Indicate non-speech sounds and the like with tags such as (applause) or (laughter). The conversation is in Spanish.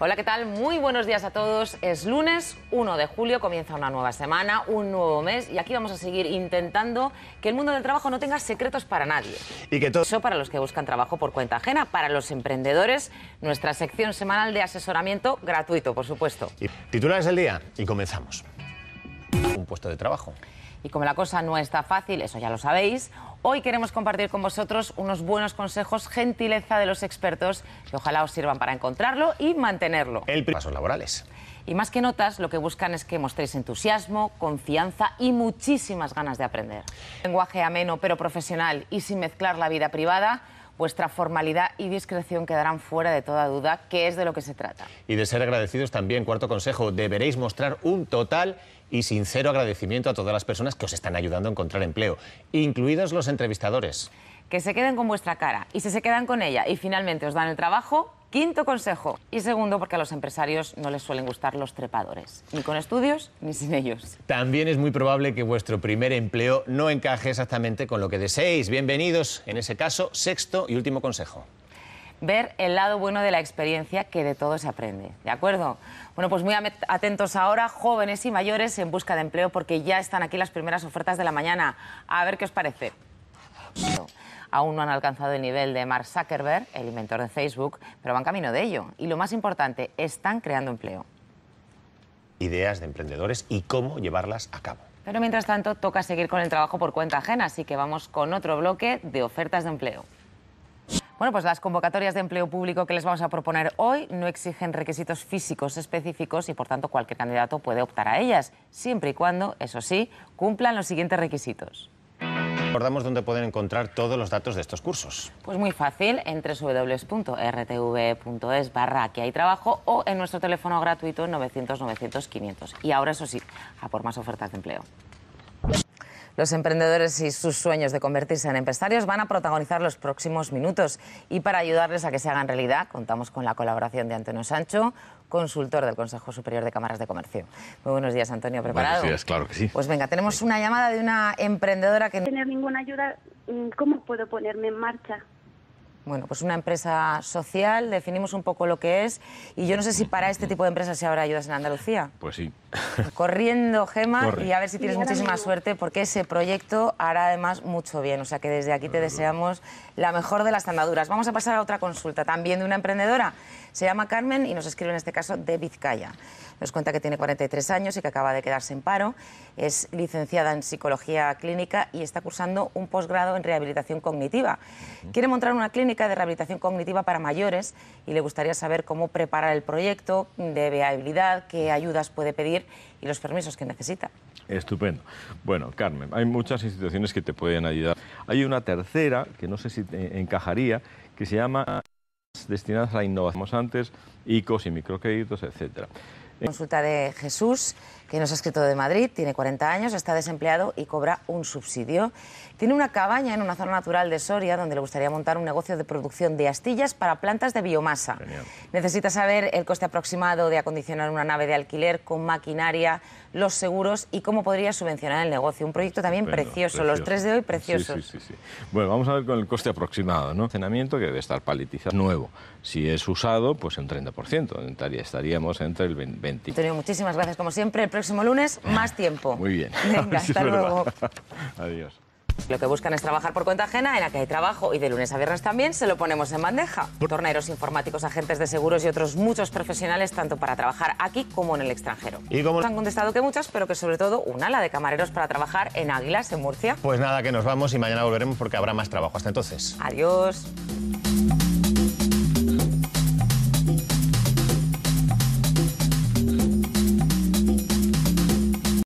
Hola, ¿qué tal? Muy buenos días a todos. Es lunes 1 de julio, comienza una nueva semana, un nuevo mes y aquí vamos a seguir intentando que el mundo del trabajo no tenga secretos para nadie. Y que todo eso para los que buscan trabajo por cuenta ajena, para los emprendedores, nuestra sección semanal de asesoramiento gratuito, por supuesto. titulares del día y comenzamos. Un puesto de trabajo. Y como la cosa no está fácil, eso ya lo sabéis, hoy queremos compartir con vosotros unos buenos consejos, gentileza de los expertos, que ojalá os sirvan para encontrarlo y mantenerlo. El laboral laborales. Y más que notas, lo que buscan es que mostréis entusiasmo, confianza y muchísimas ganas de aprender. Lenguaje ameno pero profesional y sin mezclar la vida privada Vuestra formalidad y discreción quedarán fuera de toda duda, que es de lo que se trata. Y de ser agradecidos también, cuarto consejo, deberéis mostrar un total y sincero agradecimiento a todas las personas que os están ayudando a encontrar empleo, incluidos los entrevistadores. Que se queden con vuestra cara y si se quedan con ella y finalmente os dan el trabajo, Quinto consejo. Y segundo, porque a los empresarios no les suelen gustar los trepadores, ni con estudios ni sin ellos. También es muy probable que vuestro primer empleo no encaje exactamente con lo que deseéis. Bienvenidos, en ese caso, sexto y último consejo ver el lado bueno de la experiencia que de todo se aprende. ¿De acuerdo? Bueno, pues muy atentos ahora, jóvenes y mayores en busca de empleo, porque ya están aquí las primeras ofertas de la mañana. A ver qué os parece aún no han alcanzado el nivel de Mark Zuckerberg, el inventor de Facebook, pero van camino de ello. Y lo más importante, están creando empleo. Ideas de emprendedores y cómo llevarlas a cabo. Pero mientras tanto, toca seguir con el trabajo por cuenta ajena, así que vamos con otro bloque de ofertas de empleo. Bueno, pues las convocatorias de empleo público que les vamos a proponer hoy no exigen requisitos físicos específicos y por tanto cualquier candidato puede optar a ellas, siempre y cuando, eso sí, cumplan los siguientes requisitos. Recordamos dónde pueden encontrar todos los datos de estos cursos. Pues muy fácil, en www.rtv.es barra que hay trabajo o en nuestro teléfono gratuito 900 900 500. Y ahora eso sí, a por más ofertas de empleo. Los emprendedores y sus sueños de convertirse en empresarios van a protagonizar los próximos minutos y para ayudarles a que se hagan realidad contamos con la colaboración de Antonio Sancho, consultor del Consejo Superior de Cámaras de Comercio. Muy buenos días, Antonio, ¿preparado? Buenos días, claro que sí. Pues venga, tenemos una llamada de una emprendedora que... No tener ninguna ayuda, mm, ¿cómo puedo ponerme en marcha? bueno, pues una empresa social, definimos un poco lo que es y yo no sé si para este tipo de empresas se habrá ayudas en Andalucía. Pues sí. Corriendo, Gema, y a ver si tienes muchísima suerte porque ese proyecto hará además mucho bien. O sea que desde aquí te deseamos la mejor de las andaduras. Vamos a pasar a otra consulta, también de una emprendedora. Se llama Carmen y nos escribe en este caso de Vizcaya. Nos cuenta que tiene 43 años y que acaba de quedarse en paro. Es licenciada en psicología clínica y está cursando un posgrado en rehabilitación cognitiva. Quiere montar una clínica de rehabilitación cognitiva para mayores y le gustaría saber cómo preparar el proyecto de viabilidad, qué ayudas puede pedir y los permisos que necesita. Estupendo. Bueno, Carmen, hay muchas instituciones que te pueden ayudar. Hay una tercera, que no sé si te encajaría, que se llama destinadas a la innovación, antes, ICOs y microcréditos, etcétera. Consulta de Jesús, que nos ha escrito de Madrid, tiene 40 años, está desempleado y cobra un subsidio. Tiene una cabaña en una zona natural de Soria donde le gustaría montar un negocio de producción de astillas para plantas de biomasa. Necesita saber el coste aproximado de acondicionar una nave de alquiler con maquinaria, los seguros y cómo podría subvencionar el negocio. Un proyecto también precioso, los tres de hoy preciosos. Sí, sí, sí, bueno, vamos a ver con el coste aproximado, ¿no? Cenamiento que debe estar palitizado nuevo. Si es usado, pues en 30%, estaríamos entre el 20 Antonio, muchísimas gracias como siempre. El próximo lunes, más tiempo. Muy bien. (laughs) Venga, (laughs) hasta luego. (laughs) Adiós. Lo que buscan es trabajar por cuenta ajena, en la que hay trabajo y de lunes a viernes también se lo ponemos en bandeja. Torneros, informáticos, agentes de seguros y otros muchos profesionales, tanto para trabajar aquí como en el extranjero. Y como nos han contestado que muchas, pero que sobre todo una, la de camareros para trabajar en Águilas, en Murcia. Pues nada, que nos vamos y mañana volveremos porque habrá más trabajo. Hasta entonces. Adiós.